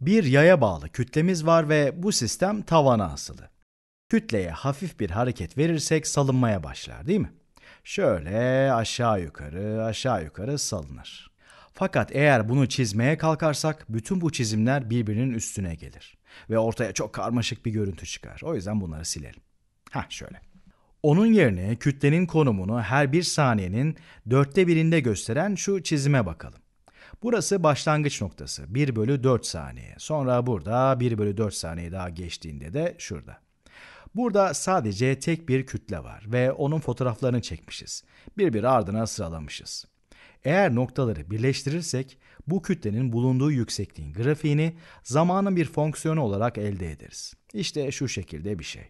Bir yaya bağlı kütlemiz var ve bu sistem tavana asılı. Kütleye hafif bir hareket verirsek salınmaya başlar değil mi? Şöyle aşağı yukarı aşağı yukarı salınır. Fakat eğer bunu çizmeye kalkarsak bütün bu çizimler birbirinin üstüne gelir. Ve ortaya çok karmaşık bir görüntü çıkar. O yüzden bunları silelim. Ha şöyle. Onun yerine kütlenin konumunu her bir saniyenin dörtte birinde gösteren şu çizime bakalım. Burası başlangıç noktası 1 bölü 4 saniye. Sonra burada 1 bölü 4 saniye daha geçtiğinde de şurada. Burada sadece tek bir kütle var ve onun fotoğraflarını çekmişiz. Bir bir ardına sıralamışız. Eğer noktaları birleştirirsek bu kütlenin bulunduğu yüksekliğin grafiğini zamanın bir fonksiyonu olarak elde ederiz. İşte şu şekilde bir şey.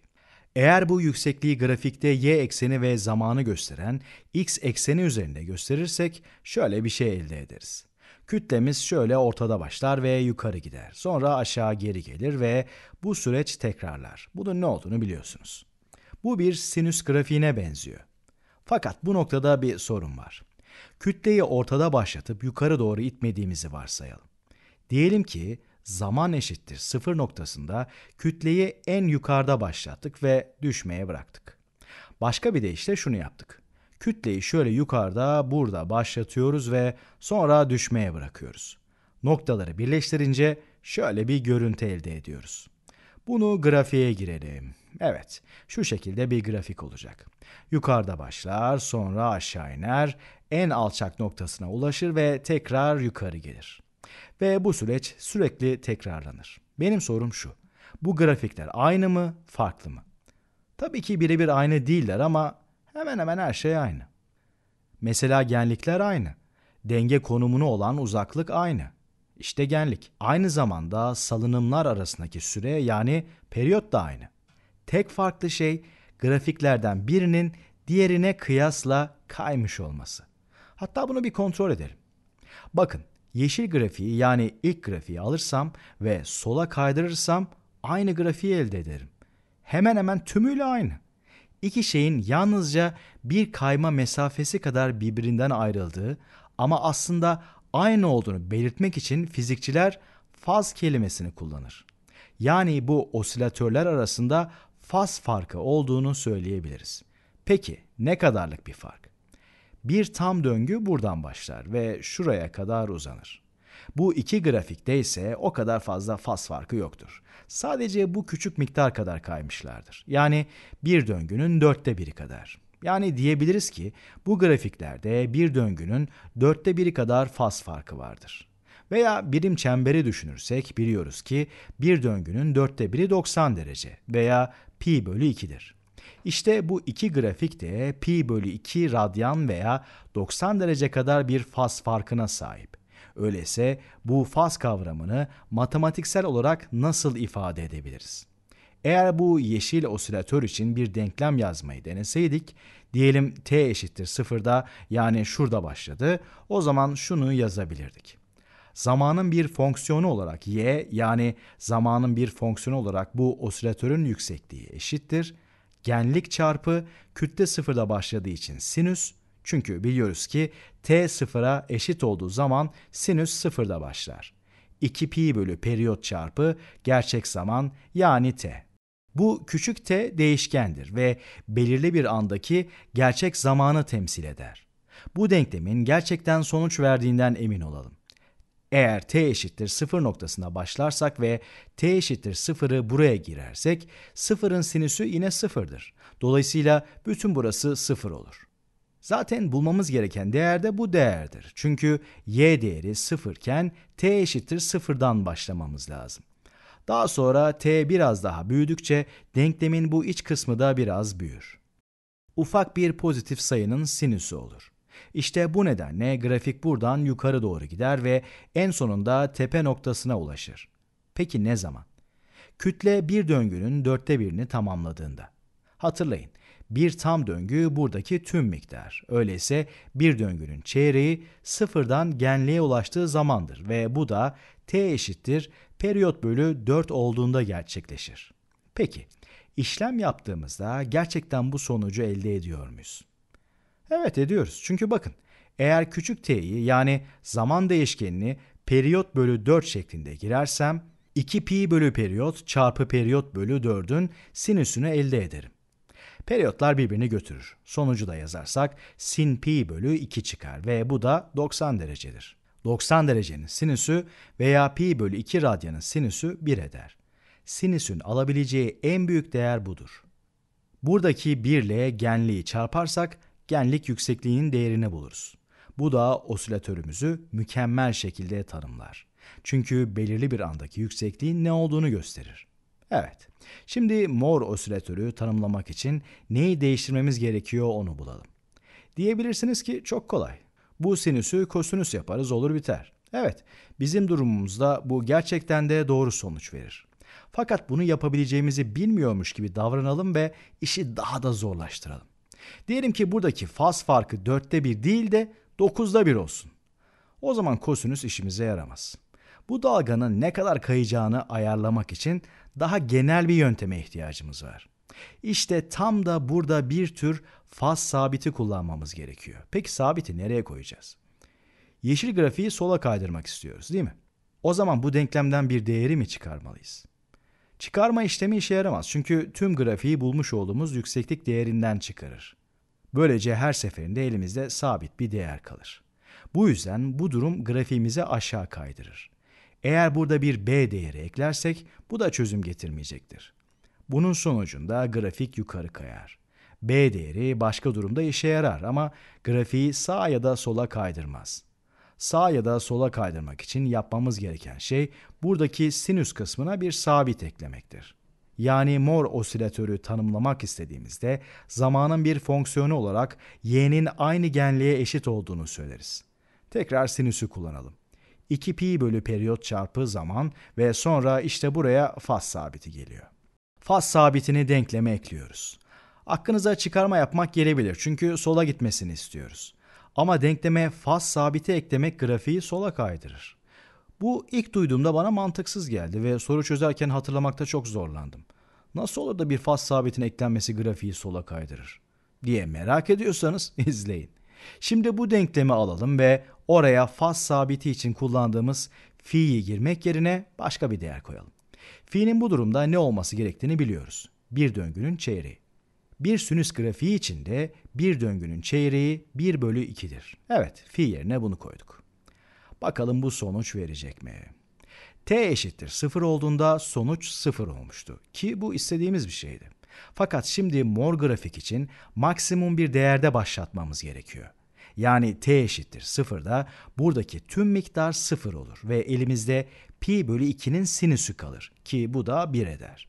Eğer bu yüksekliği grafikte y ekseni ve zamanı gösteren x ekseni üzerinde gösterirsek şöyle bir şey elde ederiz. Kütlemiz şöyle ortada başlar ve yukarı gider. Sonra aşağı geri gelir ve bu süreç tekrarlar. Bunun ne olduğunu biliyorsunuz. Bu bir sinüs grafiğine benziyor. Fakat bu noktada bir sorun var. Kütleyi ortada başlatıp yukarı doğru itmediğimizi varsayalım. Diyelim ki zaman eşittir sıfır noktasında kütleyi en yukarıda başlattık ve düşmeye bıraktık. Başka bir deyişle şunu yaptık kütleyi şöyle yukarıda burada başlatıyoruz ve sonra düşmeye bırakıyoruz. Noktaları birleştirince şöyle bir görüntü elde ediyoruz. Bunu grafiğe girelim. Evet, şu şekilde bir grafik olacak. Yukarıda başlar, sonra aşağı iner, en alçak noktasına ulaşır ve tekrar yukarı gelir. Ve bu süreç sürekli tekrarlanır. Benim sorum şu. Bu grafikler aynı mı, farklı mı? Tabii ki birebir aynı değiller ama Hemen hemen her şey aynı. Mesela genlikler aynı. Denge konumunu olan uzaklık aynı. İşte genlik. Aynı zamanda salınımlar arasındaki süre yani periyot da aynı. Tek farklı şey grafiklerden birinin diğerine kıyasla kaymış olması. Hatta bunu bir kontrol edelim. Bakın yeşil grafiği yani ilk grafiği alırsam ve sola kaydırırsam aynı grafiği elde ederim. Hemen hemen tümüyle aynı iki şeyin yalnızca bir kayma mesafesi kadar birbirinden ayrıldığı ama aslında aynı olduğunu belirtmek için fizikçiler faz kelimesini kullanır. Yani bu osilatörler arasında faz farkı olduğunu söyleyebiliriz. Peki ne kadarlık bir fark? Bir tam döngü buradan başlar ve şuraya kadar uzanır. Bu iki grafikte ise o kadar fazla faz farkı yoktur. Sadece bu küçük miktar kadar kaymışlardır. Yani bir döngünün dörtte biri kadar. Yani diyebiliriz ki bu grafiklerde bir döngünün dörtte biri kadar faz farkı vardır. Veya birim çemberi düşünürsek biliyoruz ki bir döngünün dörtte biri 90 derece veya pi bölü 2'dir. İşte bu iki grafik de pi bölü 2 radyan veya 90 derece kadar bir faz farkına sahip. Öyleyse bu faz kavramını matematiksel olarak nasıl ifade edebiliriz? Eğer bu yeşil osilatör için bir denklem yazmayı deneseydik, diyelim t eşittir sıfırda yani şurada başladı, o zaman şunu yazabilirdik. Zamanın bir fonksiyonu olarak y yani zamanın bir fonksiyonu olarak bu osilatörün yüksekliği eşittir. Genlik çarpı kütle sıfırda başladığı için sinüs çünkü biliyoruz ki t sıfıra eşit olduğu zaman sinüs sıfırda başlar. 2 pi bölü periyot çarpı gerçek zaman yani t. Bu küçük t değişkendir ve belirli bir andaki gerçek zamanı temsil eder. Bu denklemin gerçekten sonuç verdiğinden emin olalım. Eğer t eşittir 0 noktasına başlarsak ve t eşittir 0'ı buraya girersek 0'ın sinüsü yine 0'dır. Dolayısıyla bütün burası 0 olur. Zaten bulmamız gereken değer de bu değerdir. Çünkü y değeri sıfırken t eşittir sıfırdan başlamamız lazım. Daha sonra t biraz daha büyüdükçe denklemin bu iç kısmı da biraz büyür. Ufak bir pozitif sayının sinüsü olur. İşte bu nedenle grafik buradan yukarı doğru gider ve en sonunda tepe noktasına ulaşır. Peki ne zaman? Kütle bir döngünün dörtte birini tamamladığında. Hatırlayın, bir tam döngü buradaki tüm miktar. Öyleyse bir döngünün çeyreği sıfırdan genliğe ulaştığı zamandır ve bu da t eşittir periyot bölü 4 olduğunda gerçekleşir. Peki, işlem yaptığımızda gerçekten bu sonucu elde ediyor muyuz? Evet ediyoruz. Çünkü bakın, eğer küçük t'yi yani zaman değişkenini periyot bölü 4 şeklinde girersem 2 pi bölü periyot çarpı periyot bölü 4'ün sinüsünü elde ederim. Periyotlar birbirini götürür. Sonucu da yazarsak sin pi bölü 2 çıkar ve bu da 90 derecedir. 90 derecenin sinüsü veya pi bölü 2 radyanın sinüsü 1 eder. Sinüsün alabileceği en büyük değer budur. Buradaki 1 ile genliği çarparsak genlik yüksekliğinin değerini buluruz. Bu da osilatörümüzü mükemmel şekilde tanımlar. Çünkü belirli bir andaki yüksekliğin ne olduğunu gösterir. Evet. Şimdi mor osilatörü tanımlamak için neyi değiştirmemiz gerekiyor onu bulalım. Diyebilirsiniz ki çok kolay. Bu sinüsü kosinüs yaparız olur biter. Evet, bizim durumumuzda bu gerçekten de doğru sonuç verir. Fakat bunu yapabileceğimizi bilmiyormuş gibi davranalım ve işi daha da zorlaştıralım. Diyelim ki buradaki faz farkı dörtte bir değil de dokuzda bir olsun. O zaman kosinüs işimize yaramaz.'' Bu dalganın ne kadar kayacağını ayarlamak için daha genel bir yönteme ihtiyacımız var. İşte tam da burada bir tür faz sabiti kullanmamız gerekiyor. Peki sabiti nereye koyacağız? Yeşil grafiği sola kaydırmak istiyoruz değil mi? O zaman bu denklemden bir değeri mi çıkarmalıyız? Çıkarma işlemi işe yaramaz çünkü tüm grafiği bulmuş olduğumuz yükseklik değerinden çıkarır. Böylece her seferinde elimizde sabit bir değer kalır. Bu yüzden bu durum grafiğimizi aşağı kaydırır. Eğer burada bir b değeri eklersek bu da çözüm getirmeyecektir. Bunun sonucunda grafik yukarı kayar. B değeri başka durumda işe yarar ama grafiği sağ ya da sola kaydırmaz. Sağ ya da sola kaydırmak için yapmamız gereken şey buradaki sinüs kısmına bir sabit eklemektir. Yani mor osilatörü tanımlamak istediğimizde zamanın bir fonksiyonu olarak y'nin aynı genliğe eşit olduğunu söyleriz. Tekrar sinüsü kullanalım. 2 pi bölü periyot çarpı zaman ve sonra işte buraya faz sabiti geliyor. Faz sabitini denkleme ekliyoruz. Aklınıza çıkarma yapmak gelebilir çünkü sola gitmesini istiyoruz. Ama denkleme faz sabiti eklemek grafiği sola kaydırır. Bu ilk duyduğumda bana mantıksız geldi ve soru çözerken hatırlamakta çok zorlandım. Nasıl olur da bir faz sabitin eklenmesi grafiği sola kaydırır? diye merak ediyorsanız izleyin. Şimdi bu denklemi alalım ve oraya faz sabiti için kullandığımız fi'yi girmek yerine başka bir değer koyalım. Fi'nin bu durumda ne olması gerektiğini biliyoruz. Bir döngünün çeyreği. Bir sinüs grafiği içinde bir döngünün çeyreği 1 bölü 2'dir. Evet, fi yerine bunu koyduk. Bakalım bu sonuç verecek mi? t eşittir 0 olduğunda sonuç 0 olmuştu ki bu istediğimiz bir şeydi. Fakat şimdi mor grafik için maksimum bir değerde başlatmamız gerekiyor. Yani t eşittir 0'da buradaki tüm miktar 0 olur ve elimizde pi bölü 2'nin sinüsü kalır ki bu da 1 eder.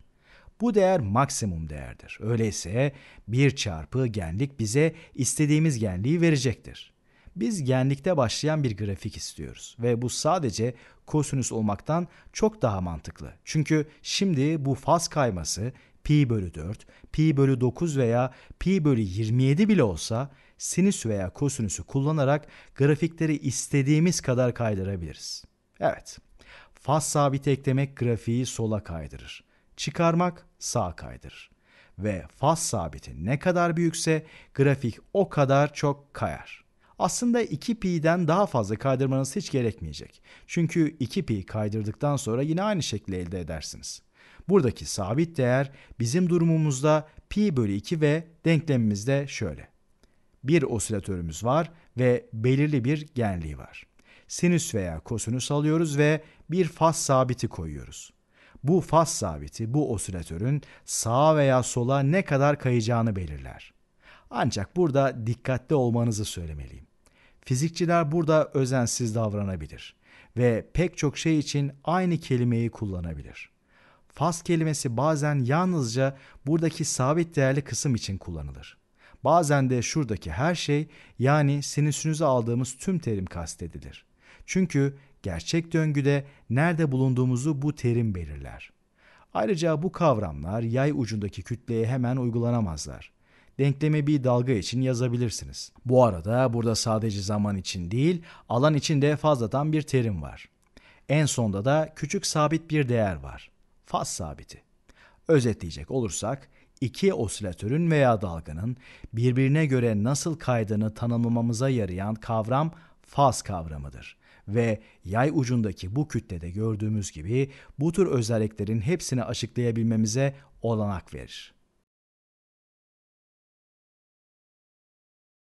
Bu değer maksimum değerdir. Öyleyse 1 çarpı genlik bize istediğimiz genliği verecektir. Biz genlikte başlayan bir grafik istiyoruz ve bu sadece kosinüs olmaktan çok daha mantıklı. Çünkü şimdi bu faz kayması pi bölü 4, pi bölü 9 veya pi bölü 27 bile olsa sinüs veya kosinüsü kullanarak grafikleri istediğimiz kadar kaydırabiliriz. Evet, faz sabiti eklemek grafiği sola kaydırır. Çıkarmak sağa kaydırır. Ve faz sabiti ne kadar büyükse grafik o kadar çok kayar. Aslında 2pi'den daha fazla kaydırmanız hiç gerekmeyecek. Çünkü 2pi kaydırdıktan sonra yine aynı şekli elde edersiniz. Buradaki sabit değer bizim durumumuzda pi bölü 2 ve denklemimizde şöyle. Bir osilatörümüz var ve belirli bir genliği var. Sinüs veya kosinüs alıyoruz ve bir faz sabiti koyuyoruz. Bu faz sabiti bu osilatörün sağa veya sola ne kadar kayacağını belirler. Ancak burada dikkatli olmanızı söylemeliyim. Fizikçiler burada özensiz davranabilir ve pek çok şey için aynı kelimeyi kullanabilir.'' Fas kelimesi bazen yalnızca buradaki sabit değerli kısım için kullanılır. Bazen de şuradaki her şey yani sinüsünüze aldığımız tüm terim kastedilir. Çünkü gerçek döngüde nerede bulunduğumuzu bu terim belirler. Ayrıca bu kavramlar yay ucundaki kütleye hemen uygulanamazlar. Denkleme bir dalga için yazabilirsiniz. Bu arada burada sadece zaman için değil, alan için de fazladan bir terim var. En sonda da küçük sabit bir değer var faz sabiti. Özetleyecek olursak iki osilatörün veya dalganın birbirine göre nasıl kaydığını tanımlamamıza yarayan kavram faz kavramıdır. Ve yay ucundaki bu kütlede gördüğümüz gibi bu tür özelliklerin hepsini açıklayabilmemize olanak verir.